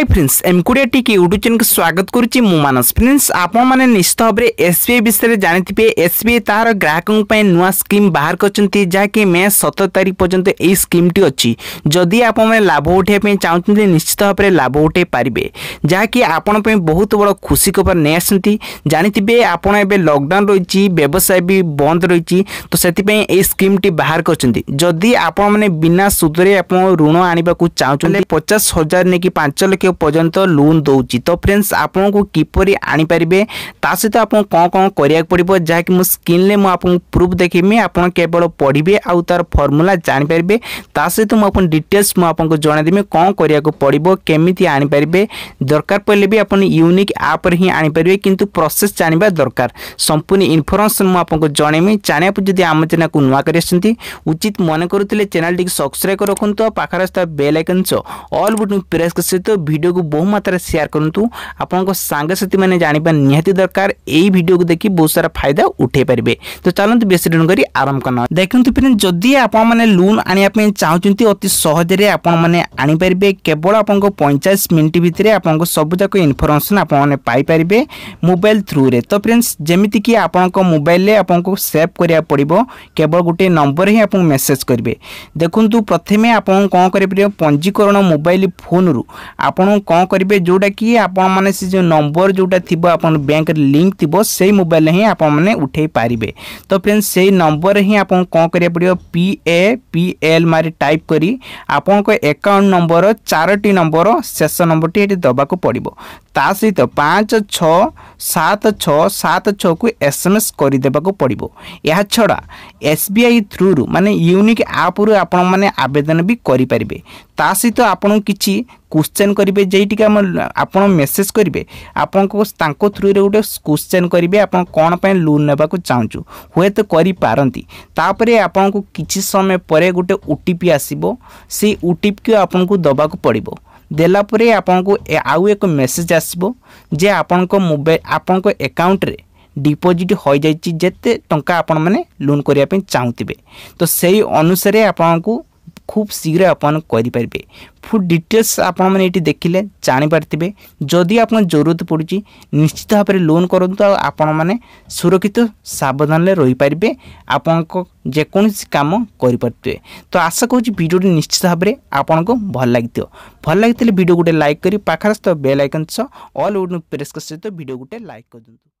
high friends এমকুড়িয়া টিক YouTube চ্যানেলকে স্বাগত করছি মু মানস ফ্রেন্ডস আপনার নিশ্চিত ভাবে এসবিআই বিষয়ে জাঁথিবে এসবিআই তাহার গ্রাহক নূয়া স্কিম বাহার করছেন যাকে মে সতের তারিখ পর্যন্ত এই স্কিমটি অছি যদি আপনার লাভ উঠাইবা চাহুন নিশ্চিত ভাবে লাভ উঠাই পারে যাকি আপনার বহুত বড় খুশি খবর নিয়ে আসছেন জাঁথিবে আপনার এবে লকডাউন রয়েছে ব্যবসায় বি বন্ধ রয়েছে তো সেপাই এই স্কিমটি বাহার করছেন যদি আপনার বিনা সুদরে আপনার ঋণ আনবাক চাহুন পচাশ হাজার নেই পাঁচ লক্ষ পর্যন্ত লোন দেଉଛି তো ফ্রেন্ডস আপনার কিপরি আনিপারে তা সহ আপনার কম কম করা পড়ব যা কি স্ক্রিনে মু আপনার প্রুফ দেখেমি আপনার কেবল পড়বে আার ফর্মুলা জাঁপারে তা সহ আপনার ডিটেলস মু আপনার জনাইদেমি কম করা পড়ব কমিটি আনিপারে দরকার পড়লে বি আপনার ইউনিক আপ্রে হি আনিপারে কিন্তু প্রসেস জাঁয়া দরকার সম্পূর্ণ ইনফরমেসন মু আপনার জনাইমি জাঁয়া যদি আমার চ্যানেল নূয়া করে আসছেন উচিত মনে করুলে চ্যানেলটি সবসক্রাইব রাখুন পাখার bell icon all button press করে সহ ভিডিও ଭିଡ଼ିଓକୁ ବହୁ ମାତ୍ରାରେ ସେୟାର କରନ୍ତୁ ଆପଣଙ୍କ ସାଙ୍ଗସାଥିମାନେ ଜାଣିବା ନିହାତି ଦରକାର ଏହି ଭିଡ଼ିଓକୁ ଦେଖି ବହୁତ ସାରା ଫାଇଦା ଉଠାଇ ପାରିବେ ତ ଚାଲନ୍ତୁ ବେଶୀ ଋଣ କରି ଆରମ୍ଭ କର ଦେଖନ୍ତୁ ଫ୍ରେଣ୍ଡ ଯଦି ଆପଣମାନେ ଲୋନ୍ ଆଣିବା ପାଇଁ ଚାହୁଁଛନ୍ତି ଅତି ସହଜରେ ଆପଣମାନେ ଆଣିପାରିବେ କେବଳ ଆପଣଙ୍କ ପଇଁଚାଳିଶ ମିନିଟ୍ ଭିତରେ ଆପଣଙ୍କ ସବୁଯାକ ଇନଫର୍ମେସନ୍ ଆପଣମାନେ ପାଇପାରିବେ ମୋବାଇଲ ଥ୍ରୁରେ ତ ଫ୍ରେଣ୍ଡସ୍ ଯେମିତିକି ଆପଣଙ୍କ ମୋବାଇଲରେ ଆପଣଙ୍କୁ ସେଭ୍ କରିବାକୁ ପଡ଼ିବ କେବଳ ଗୋଟିଏ ନମ୍ବର ହିଁ ଆପଣ ମେସେଜ୍ କରିବେ ଦେଖନ୍ତୁ ପ୍ରଥମେ ଆପଣ କ'ଣ କରିପାରିବେ ପଞ୍ଜୀକରଣ ମୋବାଇଲ ଫୋନରୁ ଆପଣ ଆପଣଙ୍କୁ କ'ଣ କରିବେ ଯେଉଁଟାକି ଆପଣମାନେ ସେ ଯେଉଁ ନମ୍ବର ଯେଉଁଟା ଥିବ ଆପଣଙ୍କ ବ୍ୟାଙ୍କରେ ଲିଙ୍କ ଥିବ ସେଇ ମୋବାଇଲରେ ହିଁ ଆପଣମାନେ ଉଠାଇ ପାରିବେ ତ ଫ୍ରେଣ୍ଡ ସେଇ ନମ୍ବରରେ ହିଁ ଆପଣଙ୍କୁ କ'ଣ କରିବାକୁ ପଡ଼ିବ ପି ଏ ପି ଏଲ୍ ମାରି ଟାଇପ୍ କରି ଆପଣଙ୍କ ଏକାଉଣ୍ଟ ନମ୍ବର ଚାରୋଟି ନମ୍ବର ଶେଷ ନମ୍ବରଟି ଏଠି ଦେବାକୁ ପଡ଼ିବ ତା ସହିତ ପାଞ୍ଚ ଛଅ ସାତ ଛଅ ସାତ ଛଅକୁ ଏସ୍ ଏମ୍ ଏସ୍ କରିଦେବାକୁ ପଡ଼ିବ ଏହା ଛଡ଼ା ଏସ୍ ବି ଆଇ ଥ୍ରୁରୁ ମାନେ ୟୁନିକ୍ ଆପ୍ରୁ ଆପଣମାନେ ଆବେଦନ ବି କରିପାରିବେ ତା ସହିତ ଆପଣଙ୍କୁ କିଛି কোশ্চেন করবে যেইটিকে আমার আপনার মেসেজ করবে আপনার তাঁর থ্রুরে গোটে কোশ্চেন করবে আপনার কোণ পাই লোন নেওয়া চাহুছু হুয়েত করে তাপরে আপনার কিছু সময় পরে গোটে ওটিপি আসব সেই ওটিপি আপনার দেওয়া পড়ব দেলাপরে আপনার আউ এক মেসেজ আসব যে আপনার মোবাইল আপনার একাউন্টরে ডিপোজিট হয়ে যাই যেতে টঙ্কা আপনার লোন করা চাহুবে তো সেই অনুসারে আপনার খুব শীঘ্র আপনার করে ফুল ডিটেলস আপনার এটি দেখলে জাঁপারে যদি আপনার জরুরত পড়ুছি নিশ্চিত ভাবে লোন করতু আপনার মানে সুরক্ষিত সাবধানে রইপারে আপনার যেকোন কাম করে তো আশা করছি ভিডিওটি নিশ্চিত ভাবে আপনার ভাল লাগি ভাল লাগিলে ভিডিও গোটে লাইক করে পাখার সহ বেল আইকন সহ অল ওড প্রেস করা সহ ভিডিও গোটে লাইক করে দিও